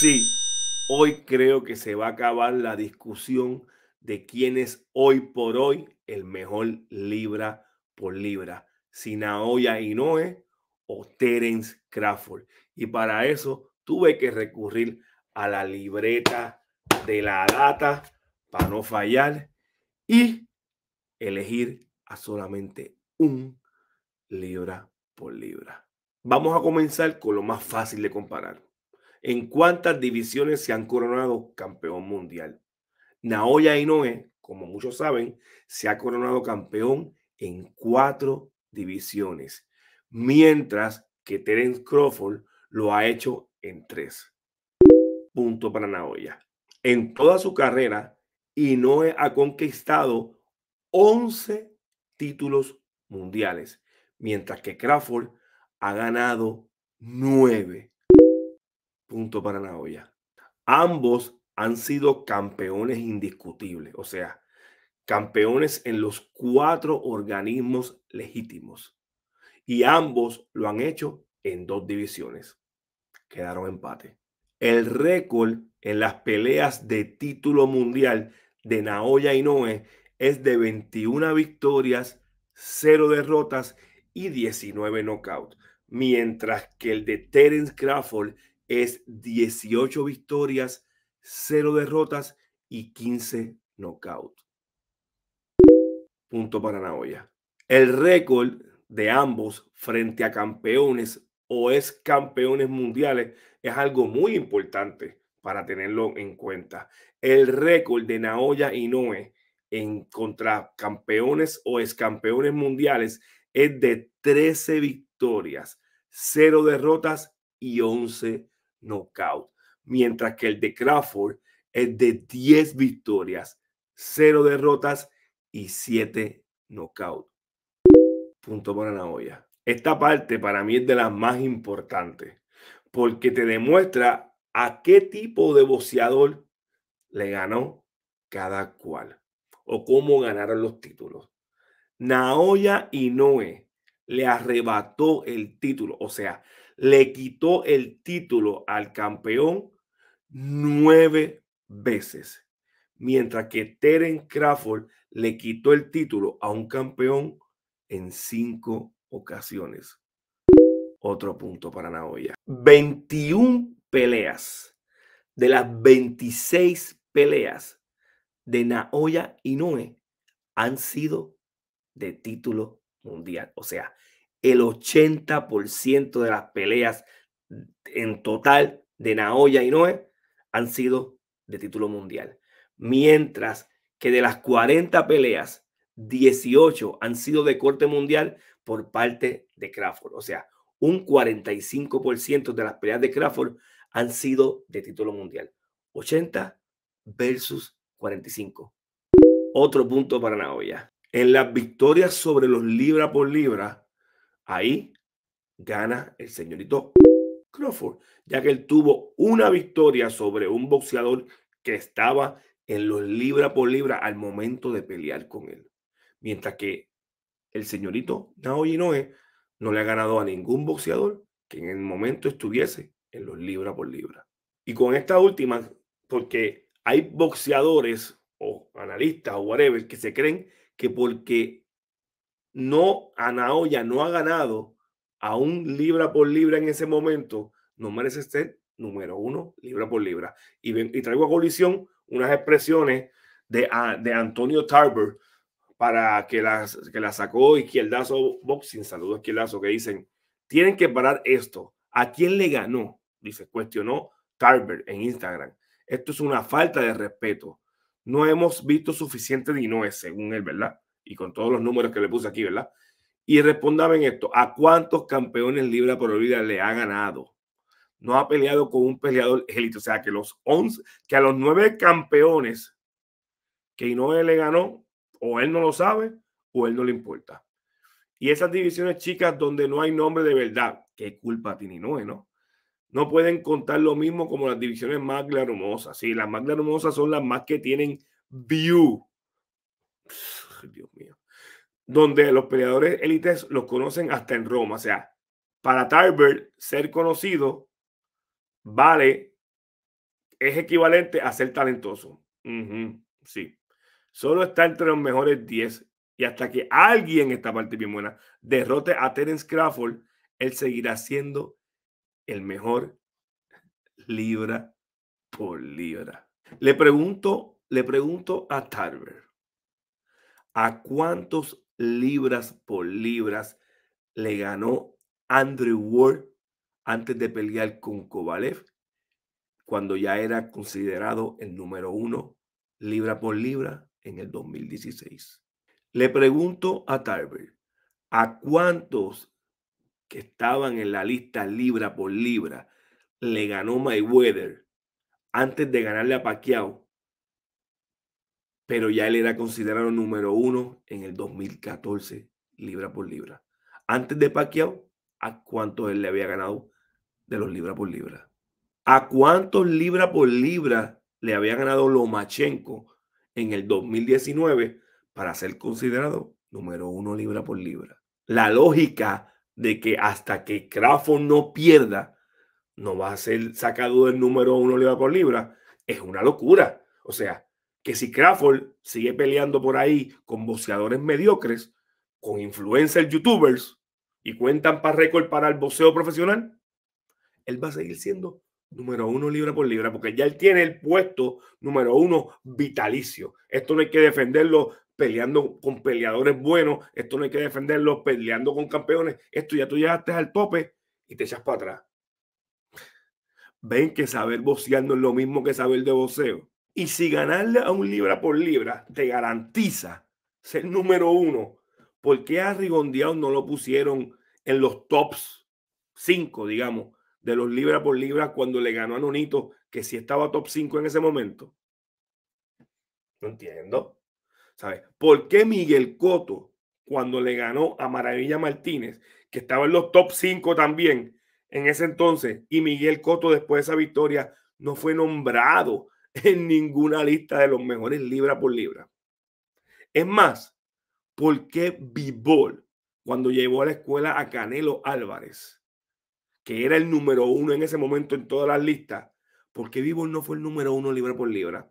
Sí, hoy creo que se va a acabar la discusión de quién es hoy por hoy el mejor libra por libra, Sinaoya Inoue o Terence Crawford. Y para eso tuve que recurrir a la libreta de la data para no fallar y elegir a solamente un libra por libra. Vamos a comenzar con lo más fácil de comparar en cuántas divisiones se han coronado campeón mundial. Naoya Inoue, como muchos saben, se ha coronado campeón en cuatro divisiones, mientras que Terence Crawford lo ha hecho en tres. Punto para Naoya. En toda su carrera, Inoue ha conquistado 11 títulos mundiales, mientras que Crawford ha ganado nueve punto para Naoya. Ambos han sido campeones indiscutibles, o sea, campeones en los cuatro organismos legítimos. Y ambos lo han hecho en dos divisiones. Quedaron empate. El récord en las peleas de título mundial de Naoya Inoue es de 21 victorias, 0 derrotas y 19 knockouts, mientras que el de Terence Crawford es 18 victorias, 0 derrotas y 15 knockouts. Punto para Naoya. El récord de ambos frente a campeones o ex campeones mundiales es algo muy importante para tenerlo en cuenta. El récord de Naoya Inoue en contra campeones o ex campeones mundiales es de 13 victorias, 0 derrotas y 11 knockout, mientras que el de Crawford es de 10 victorias, 0 derrotas y 7 knockout. Punto para Naoya. Esta parte para mí es de las más importantes porque te demuestra a qué tipo de boxeador le ganó cada cual o cómo ganaron los títulos. Naoya Inoue le arrebató el título, o sea, le quitó el título al campeón nueve veces, mientras que Teren Crawford le quitó el título a un campeón en cinco ocasiones. Otro punto para Naoya. 21 peleas de las 26 peleas de Naoya Inoue han sido de título mundial. O sea, el 80% de las peleas en total de Naoya y Noé han sido de título mundial. Mientras que de las 40 peleas, 18 han sido de corte mundial por parte de Crawford. O sea, un 45% de las peleas de Crawford han sido de título mundial. 80 versus 45. Otro punto para Naoya. En las victorias sobre los libra por libra, Ahí gana el señorito Crawford, ya que él tuvo una victoria sobre un boxeador que estaba en los libra por libra al momento de pelear con él. Mientras que el señorito Naoyi no le ha ganado a ningún boxeador que en el momento estuviese en los libra por libra. Y con esta última, porque hay boxeadores o analistas o whatever que se creen que porque no Anaoya no ha ganado un libra por libra en ese momento, no merece ser número uno libra por libra. Y, traigo a colisión unas expresiones ah, de, Antonio Tarver para que las que la sacó Izquierdazo Boxing, saludos Izquierdazo, que dicen, tienen que parar esto. ¿A quién le ganó? Dice, cuestionó Tarver en Instagram. Esto es una falta de respeto. No hemos visto suficiente no según él, ¿verdad? y con todos los números que le puse aquí, ¿verdad? Y respondaba en esto, ¿a cuántos campeones libra por vida le ha ganado? No ha peleado con un peleador élite, o sea, que, los 11, que a los nueve campeones que Inoue le ganó, o él no lo sabe, o él no le importa. Y esas divisiones chicas donde no hay nombre de verdad, qué culpa tiene Inoue, ¿no? No pueden contar lo mismo como las divisiones más glamorosas. Sí, las más glamorosas son las más que tienen view donde los peleadores élites los conocen hasta en Roma. O sea, para Tarver ser conocido vale, es equivalente a ser talentoso. sí. Solo está entre los mejores 10 y hasta que alguien, esta parte bien buena, derrote a Terence Crawford, él seguirá siendo el mejor libra por libra. Le pregunto, le pregunto a Tarver, ¿a cuántos libras por libras le ganó Andrew Ward antes de pelear con Kovalev, cuando ya era considerado el número uno libra por libra en el 2016. Le pregunto a Tarver, ¿a cuántos que estaban en la lista libra por libra le ganó Mayweather antes de ganarle a Pacquiao pero ya él era considerado número uno en el 2014, libra por libra. Antes de Pacquiao, ¿a cuántos él le había ganado de los libra por libra? ¿A cuántos libra por libra le había ganado Lomachenko en el 2019 para ser considerado número uno libra por libra? La lógica de que hasta que Crawford no pierda, no va a ser sacado del número uno libra por libra, es una locura. O sea, que si Crawford sigue peleando por ahí con boxeadores mediocres, con influencers, youtubers, y cuentan para récord para el boxeo profesional, él va a seguir siendo número uno libra por libra, porque ya él tiene el puesto número uno vitalicio. Esto no hay que defenderlo peleando con peleadores buenos, esto no hay que defenderlo peleando con campeones, esto ya tú llegaste al tope y te echas para atrás. Ven que saber boxeando es lo mismo que saber de boxeo. Y si ganarle a un libra por libra te garantiza ser número uno, ¿por qué a Rigondeau no lo pusieron en los tops cinco, digamos, de los libra por libra cuando le ganó a Nonito, que sí estaba top cinco en ese momento? No entiendo. ¿Sabes? ¿Por qué Miguel Coto, cuando le ganó a Maravilla Martínez, que estaba en los top cinco también en ese entonces, y Miguel Coto después de esa victoria no fue nombrado en ninguna lista de los mejores libra por libra. Es más, ¿por qué cuando llevó a la escuela a Canelo Álvarez, que era el número uno en ese momento en todas las listas, ¿por qué no fue el número uno libra por libra?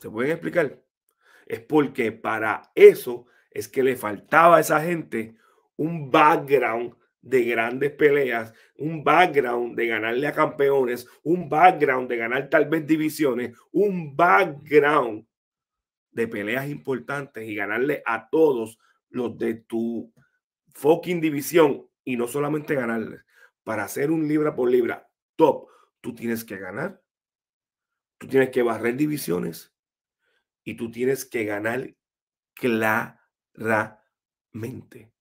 ¿Se pueden explicar? Es porque para eso es que le faltaba a esa gente un background de grandes peleas, un background de ganarle a campeones, un background de ganar tal vez divisiones, un background de peleas importantes y ganarle a todos los de tu fucking división y no solamente ganarles. Para hacer un libra por libra top, tú tienes que ganar, tú tienes que barrer divisiones y tú tienes que ganar claramente.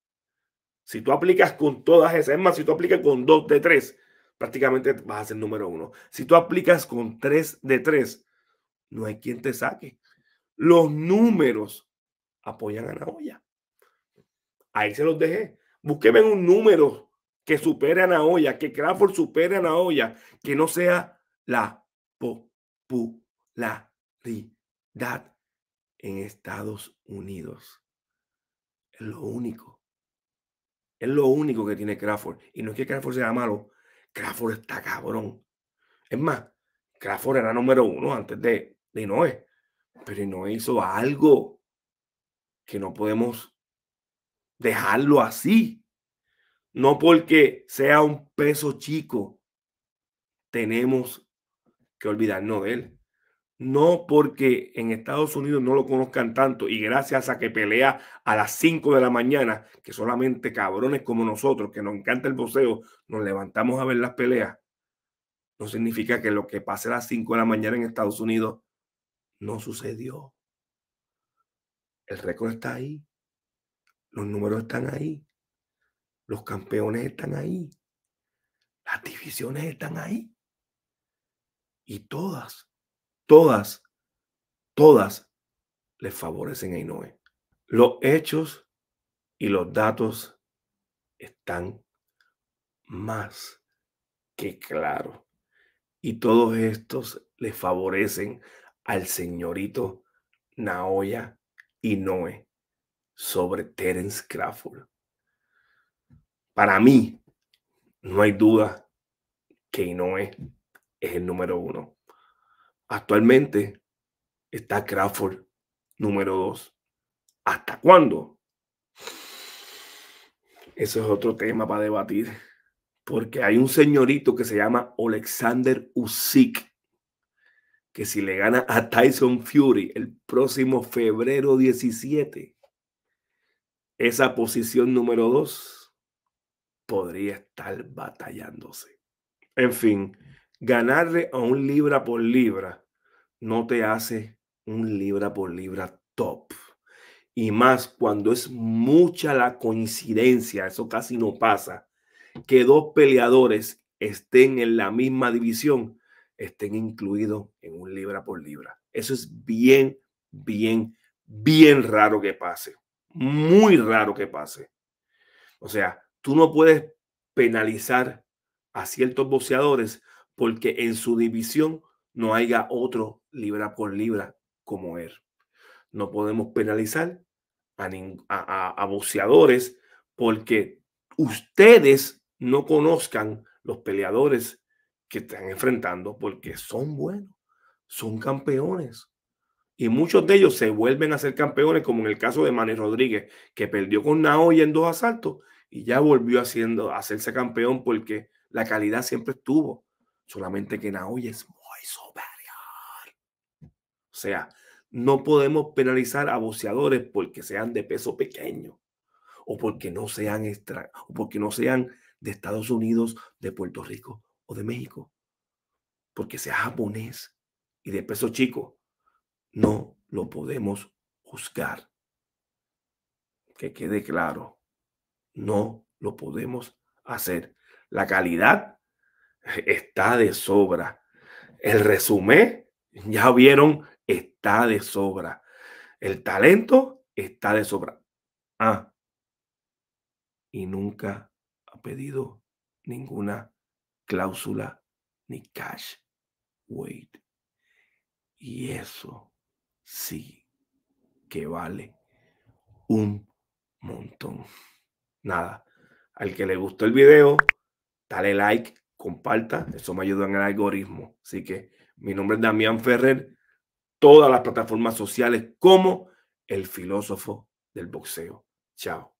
Si tú aplicas con todas esas, es más, si tú aplicas con dos de tres, prácticamente vas a ser número uno. Si tú aplicas con tres de tres, no hay quien te saque. Los números apoyan a Naoya. Ahí se los dejé. Búsqueme un número que supere a Naoya, que Crawford supere a Naoya, que no sea la popularidad en Estados Unidos. Es lo único es lo único que tiene Crawford. Y no es que Crawford sea malo, Crawford está cabrón. Es más, Crawford era número uno antes de, de Pero Noé hizo algo que no podemos dejarlo así. No porque sea un peso chico, tenemos que olvidarnos de él no porque en Estados Unidos no lo conozcan tanto y gracias a que pelea a las 5 de la mañana, que solamente cabrones como nosotros, que nos encanta el boceo, nos levantamos a ver las peleas, no significa que lo que pase a las 5 de la mañana en Estados Unidos no sucedió. El récord está ahí, los números están ahí, los campeones están ahí, las divisiones están ahí y todas todas, todas les favorecen a Inouye. Los hechos y los datos están más que claros. Y todos estos le favorecen al señorito Naoya Inoue sobre Terence Crawford. Para mí, no hay duda que Inoue es el número uno. Actualmente está Crawford número 2. ¿Hasta cuándo? Eso es otro tema para debatir. Porque hay un señorito que se llama Alexander Usyk, que si le gana a Tyson Fury el próximo febrero 17, esa posición número 2 podría estar batallándose. En fin, ganarle a un libra por libra no te hace un libra por libra top. Y más cuando es mucha la coincidencia, eso casi no pasa, que dos peleadores estén en la misma división, estén incluidos en un libra por libra. Eso es bien, bien, bien raro que pase. Muy raro que pase. O sea, tú no puedes penalizar a ciertos boxeadores porque en su división no haya otro libra por libra como él. No podemos penalizar a, a, boxeadores porque ustedes no conozcan los peleadores que están enfrentando porque son buenos, son campeones. Y muchos de ellos se vuelven a ser campeones, como en el caso de Manny Rodríguez, que perdió con Naoya en dos asaltos y ya volvió haciendo, a hacerse campeón porque la calidad siempre estuvo. Solamente que Naoya es muy superior. O sea, no podemos penalizar a boxeadores porque sean de peso pequeño o porque no sean extra, o porque no sean de Estados Unidos, de Puerto Rico o de México. Porque sea japonés y de peso chico, no lo podemos juzgar. Que quede claro, no lo podemos hacer. La calidad está de sobra. El resumen, ya vieron, está de sobra. El talento está de sobra. Ah, y nunca ha pedido ninguna cláusula ni cash. Wait. Y eso sí que vale un montón. Nada. Al que le gustó el video, dale like, comparta, eso me ayuda en el algoritmo. Así que mi nombre es Damián Ferrer, todas las plataformas sociales como el filósofo del boxeo. Chao.